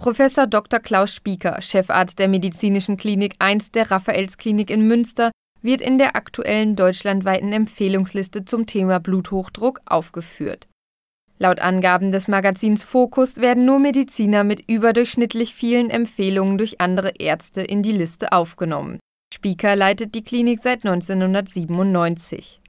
Professor Dr. Klaus Spieker, Chefarzt der Medizinischen Klinik 1 der Raffaelsklinik in Münster, wird in der aktuellen deutschlandweiten Empfehlungsliste zum Thema Bluthochdruck aufgeführt. Laut Angaben des Magazins Focus werden nur Mediziner mit überdurchschnittlich vielen Empfehlungen durch andere Ärzte in die Liste aufgenommen. Spieker leitet die Klinik seit 1997.